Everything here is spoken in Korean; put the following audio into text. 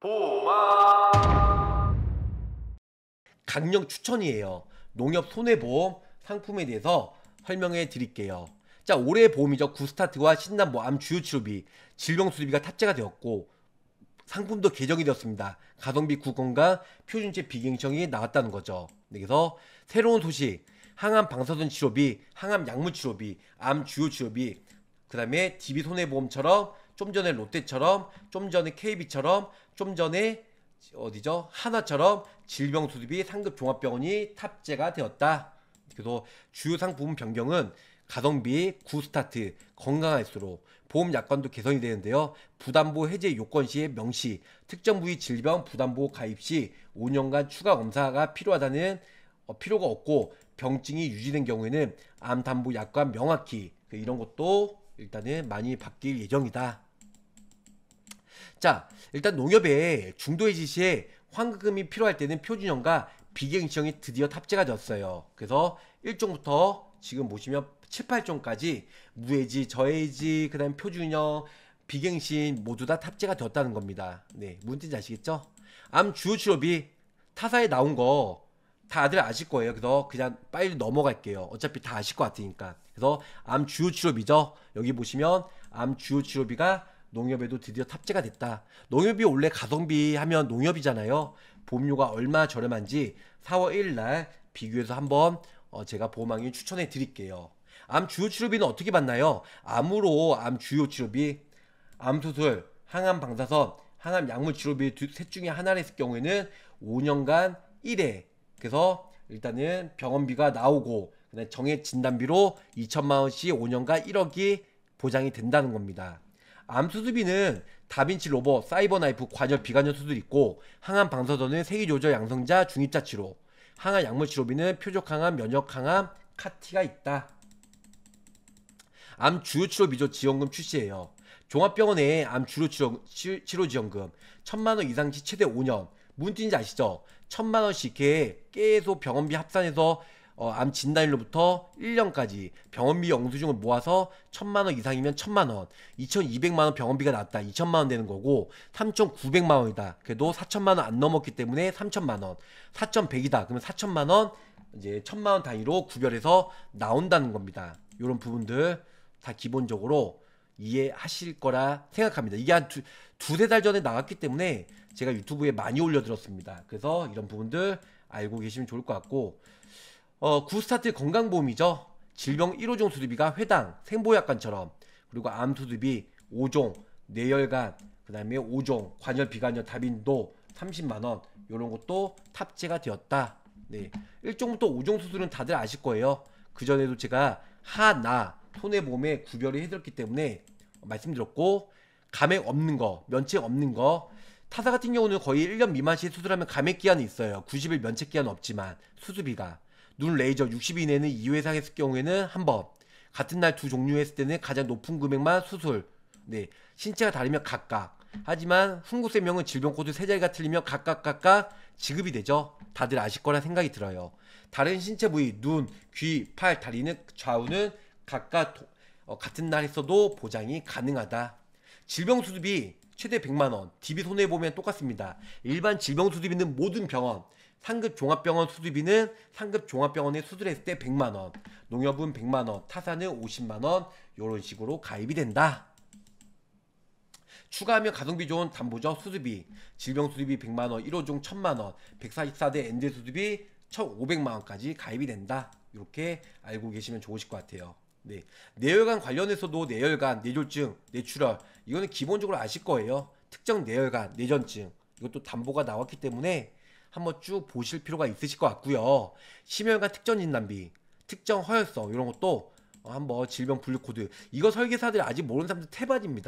보마 강력 추천이에요. 농협 손해보험 상품에 대해서 설명해 드릴게요. 자, 올해 보험이죠. 구스타트와 신남보암 주요 치료비, 질병 수리비가 탑재가 되었고 상품도 개정이 되었습니다. 가성비 구건과 표준제 비갱청이 나왔다는 거죠. 네, 그래서 새로운 소식, 항암 방사선 치료비, 항암 약물 치료비, 암 주요 치료비, 그 다음에 DB 손해보험처럼 좀 전에 롯데처럼, 좀 전에 KB처럼, 좀 전에 어디죠? 하나처럼 질병수습이 상급 종합병원이 탑재가 되었다. 그래서 주요 상품 변경은 가성비, 구스타트, 건강할수록 보험 약관도 개선이 되는데요. 부담보 해제 요건 시에 명시, 특정 부위 질병 부담보 가입 시 5년간 추가 검사가 필요하다는 어, 필요가 없고 병증이 유지된 경우에는 암 담보 약관 명확히 그 이런 것도 일단은 많이 바뀔 예정이다. 자, 일단 농협의 중도의 지시에 환급금이 필요할 때는 표준형과 비경시형이 드디어 탑재가 됐어요. 그래서 1종부터 지금 보시면 7, 8종까지 무해지, 저해지, 그 다음 표준형, 비경신 모두 다 탑재가 되었다는 겁니다. 네, 문뜻인지 아시겠죠? 암 주요 치료비 타사에 나온 거 다들 아실 거예요. 그래서 그냥 빨리 넘어갈게요. 어차피 다 아실 것 같으니까. 그래서 암 주요 치료비죠. 여기 보시면 암 주요 치료비가 농협에도 드디어 탑재가 됐다. 농협이 원래 가성비 하면 농협이잖아요. 보험료가 얼마 저렴한지 4월 1일 날 비교해서 한번 어 제가 보험왕이 추천해 드릴게요. 암 주요 치료비는 어떻게 받나요? 암으로 암 주요 치료비, 암수술, 항암 방사선, 항암 약물 치료비 셋 중에 하나를 했을 경우에는 5년간 1회. 그래서 일단은 병원비가 나오고 정액 진단비로 2천만 원씩 5년간 1억이 보장이 된다는 겁니다. 암 수술비는 다빈치 로봇 사이버 나이프, 관절 비관절 수술 있고 항암 방사선은 세기 조절 양성자 중입자 치료, 항암 약물 치료비는 표적 항암, 면역 항암, 카티가 있다. 암 주요 치료 비조 지원금 출시예요. 종합병원에암 주요 치료, 치료 지원금 천만 원이상치 최대 5년. 무슨 뜻인지 아시죠? 천만 원씩 계속 병원비 합산해서 어, 암 진단일로부터 1년까지 병원비 영수증을 모아서 1천만 원 이상이면 1천만 원, 2,200만 원 병원비가 나왔다. 2천만 원 되는 거고 3,900만 원이다. 그래도 4천만 원 안 넘었기 때문에 3천만 원. 4,100이다. 그러면 4천만 원 이제 1천만 원 단위로 구별해서 나온다는 겁니다. 이런 부분들 다 기본적으로 이해하실 거라 생각합니다. 이게 한 두, 두세 달 전에 나왔기 때문에 제가 유튜브에 많이 올려드렸습니다. 그래서 이런 부분들 알고 계시면 좋을 것 같고, 어, 구스타트 건강보험이죠. 질병 1호종 수두비가 회당, 생보약관처럼 그리고 암 수두비 5종, 뇌혈관, 그 다음에 5종, 관열비관열 다빈도 30만원 이런 것도 탑재가 되었다. 네, 1종부터 5종 수술은 다들 아실 거예요. 그 전에도 제가 하나 손해보험에 구별을 해드렸기 때문에 말씀드렸고 감액 없는 거, 면책 없는 거 타사 같은 경우는 거의 1년 미만 시 수술하면 감액 기한이 있어요. 90일 면책 기한 없지만 수술비가 눈 레이저 6 0이 내는 2회상 했을 경우에는 한 번, 같은 날 두 종류 했을 때는 가장 높은 금액만 수술. 네. 신체가 다르면 각각. 하지만 흥국세 명은 질병 코드 세 자리가 틀리면 각각 각각 지급이 되죠. 다들 아실 거란 생각이 들어요. 다른 신체 부위 눈, 귀, 팔, 다리는 좌우는 각각 어, 같은 날 했어도 보장이 가능하다. 질병 수습이 최대 100만 원, DB 손해 보면 똑같습니다. 일반 질병 수술비는 모든 병원, 상급 종합병원 수술비는 상급 종합병원에 수술했을 때 100만 원, 농협은 100만 원, 타사는 50만 원 이런 식으로 가입이 된다. 추가하면 가성비 좋은 담보적 수술비, 질병 수술비 100만 원, 1호종 1000만 원, 144대 엔젤 수술비 1,500만 원까지 가입이 된다. 이렇게 알고 계시면 좋으실 것 같아요. 네. 뇌혈관 관련해서도 뇌혈관, 뇌졸중, 뇌출혈, 이거는 기본적으로 아실 거예요. 특정 내혈관, 내전증 이것도 담보가 나왔기 때문에 한번 쭉 보실 필요가 있으실 것 같고요. 심혈관 특정 진단비, 특정 허혈성 이런 것도 한번 질병 분류 코드 이거 설계사들이 아직 모르는 사람들 태반입니다.